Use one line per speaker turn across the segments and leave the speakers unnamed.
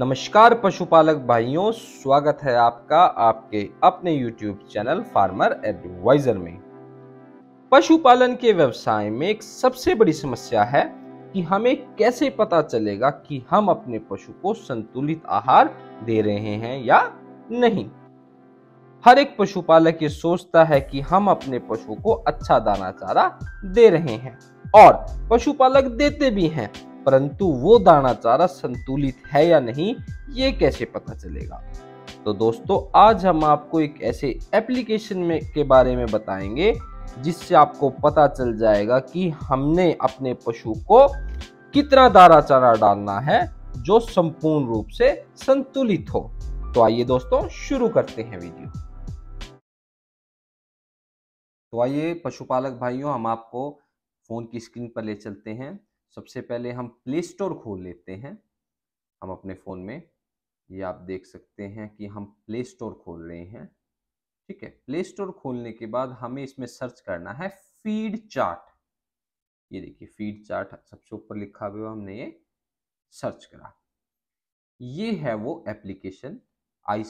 नमस्कार पशुपालक भाइयों स्वागत है आपका आपके अपने YouTube चैनल फार्मर एडवाइजर में पशुपालन के व्यवसाय में एक सबसे बड़ी समस्या है कि हमें कैसे पता चलेगा कि हम अपने पशु को संतुलित आहार दे रहे हैं या नहीं हर एक पशुपालक ये सोचता है कि हम अपने पशु को अच्छा दाना चारा दे रहे हैं और पशुपालक देते भी हैं परंतु वो दाना चारा संतुलित है या नहीं ये कैसे पता चलेगा तो दोस्तों आज हम आपको एक ऐसे एप्लीकेशन में के बारे में बताएंगे जिससे आपको पता चल जाएगा कि हमने अपने पशु को कितना दाना चारा डालना है जो संपूर्ण रूप से संतुलित हो तो आइए दोस्तों शुरू करते हैं वीडियो तो आइए पशुपालक भाइयों हम आपको फ़ोन की स्क्रीन पर ले चलते हैं सबसे पहले हम प्ले स्टोर खोल लेते हैं हम अपने फ़ोन में ये आप देख सकते हैं कि हम प्ले स्टोर खोल रहे हैं ठीक है प्ले स्टोर खोलने के बाद हमें इसमें सर्च करना है फीड चार्ट ये देखिए फीड चार्ट सबसे ऊपर लिखा हुआ हमने ये सर्च करा ये है वो एप्लीकेशन आई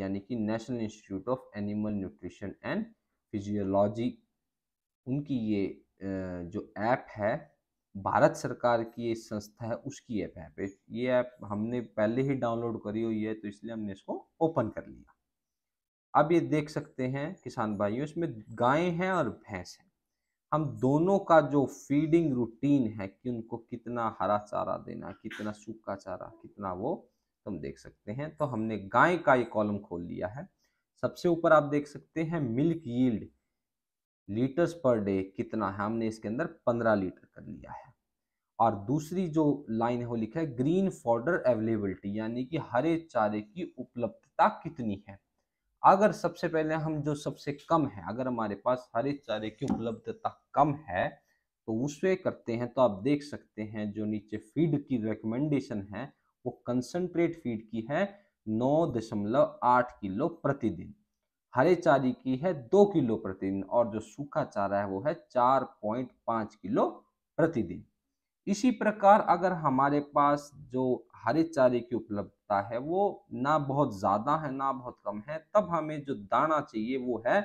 यानी कि national institute of animal nutrition and physiology उनकी ये जो ऐप है भारत सरकार की एक संस्था है उसकी ऐप है पे ये ऐप हमने पहले ही डाउनलोड करी हुई है तो इसलिए हमने इसको ओपन कर लिया अब ये देख सकते हैं किसान भाइयों इसमें गायें हैं और भैंस हैं हम दोनों का जो फीडिंग रूटीन है कि उनको कितना हरा चारा देना कितना सूखा चारा कितना वो तुम देख सकते हैं तो हमने गाय का ये कॉलम खोल लिया है सबसे ऊपर आप देख सकते हैं milk yield litres per day कितना है हमने इसके अंदर पंद्रह लीटर कर लिया है और दूसरी जो लाइन है वो लिखा है ग्रीन फॉर्डर अवेलेबिलिटी यानी कि हरे चारे की उपलब्धता कितनी है अगर सबसे पहले हम जो सबसे कम है अगर हमारे पास हरे चारे की उपलब्धता कम है तो उसे करते हैं तो आप देख सकते हैं जो नीचे फीड की रिकमेंडेशन है वो कंसनट्रेट फीड की है नौ दशमलव आठ किलो प्रतिदिन हरे चारे की है दो किलो प्रतिदिन और जो सूखा चारा है वो है चार पॉइंट पाँच किलो प्रतिदिन इसी प्रकार अगर हमारे पास जो हरे चारे की उपलब्धता है वो ना बहुत ज़्यादा है ना बहुत कम है तब हमें जो दाना चाहिए वो है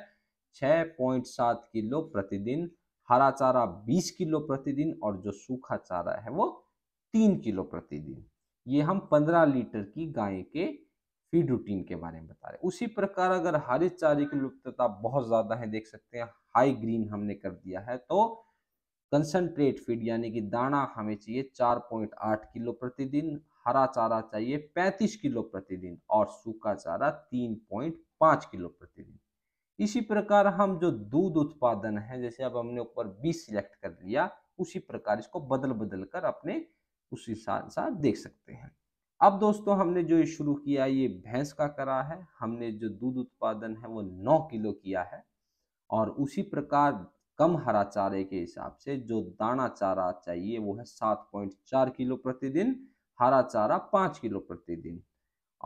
छ पॉइंट सात किलो प्रतिदिन हरा चारा बीस किलो प्रतिदिन और जो सूखा चारा है वो तीन किलो प्रतिदिन ये हम पंद्रह लीटर की गाय के फीड रूटीन के बारे में बता रहे उसी प्रकार अगर हरे चारे की लुप्तता बहुत ज़्यादा है देख सकते हैं हाई ग्रीन हमने कर दिया है तो कंसनट्रेट फीड यानी कि दाना हमें चाहिए 4.8 किलो प्रतिदिन हरा चारा चाहिए 35 किलो प्रतिदिन और सूखा चारा 3.5 किलो प्रतिदिन इसी प्रकार हम जो दूध उत्पादन है जैसे अब हमने ऊपर 20 सिलेक्ट कर लिया उसी प्रकार इसको बदल बदल कर अपने उस हिसाब देख सकते हैं अब दोस्तों हमने जो शुरू किया ये भैंस का करा है हमने जो दूध उत्पादन है वो नौ किलो किया है और उसी प्रकार कम हरा चारे के हिसाब से जो दाना चारा चाहिए वो है सात पॉइंट चार किलो प्रतिदिन हरा चारा पाँच किलो प्रतिदिन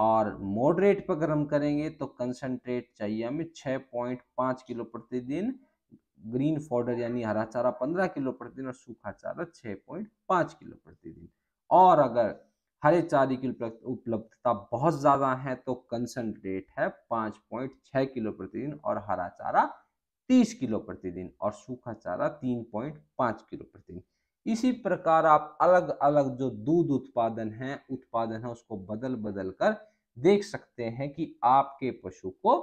और मॉडरेट पर अगर हम करेंगे तो कंसनट्रेट चाहिए हमें छः पॉइंट पाँच किलो प्रतिदिन ग्रीन फाउडर यानी हरा चारा पंद्रह किलो प्रतिदिन और सूखा चारा छः पॉइंट पाँच किलो प्रतिदिन और अगर हरे चारे की उपलब्धता बहुत ज्यादा है तो कंसनट्रेट है पांच पॉइंट छह किलो प्रतिदिन और हरा चारा तीस किलो प्रतिदिन और सूखा चारा तीन पॉइंट पांच किलो प्रतिदिन इसी प्रकार आप अलग अलग जो दूध उत्पादन है उत्पादन है उसको बदल बदल कर देख सकते हैं कि आपके पशु को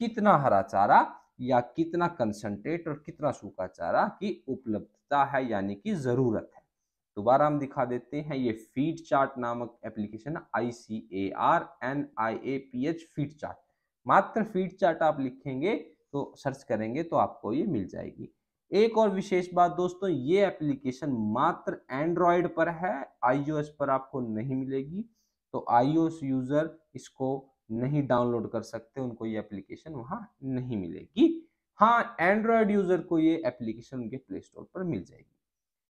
कितना हरा चारा या कितना कंसनट्रेट और कितना सूखा चारा की उपलब्धता है यानी कि जरूरत है दोबारा हम दिखा देते हैं ये फीड चार्ट नामक application I C A R N I A P H feed chart मात्र फीड चार्ट आप लिखेंगे तो सर्च करेंगे तो आपको ये मिल जाएगी एक और विशेष बात दोस्तों ये एप्लीकेशन मात्र एंड्रॉयड पर है आईओएस पर आपको नहीं मिलेगी तो आईओएस यूजर इसको नहीं डाउनलोड कर सकते उनको ये एप्लीकेशन वहां नहीं मिलेगी हाँ एंड्रॉयड यूजर को ये एप्लीकेशन उनके प्ले स्टोर पर मिल जाएगी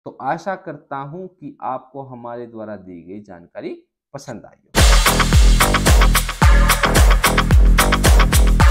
तो आशा करता हूं कि आपको हमारे द्वारा दी गई जानकारी पसंद आई हो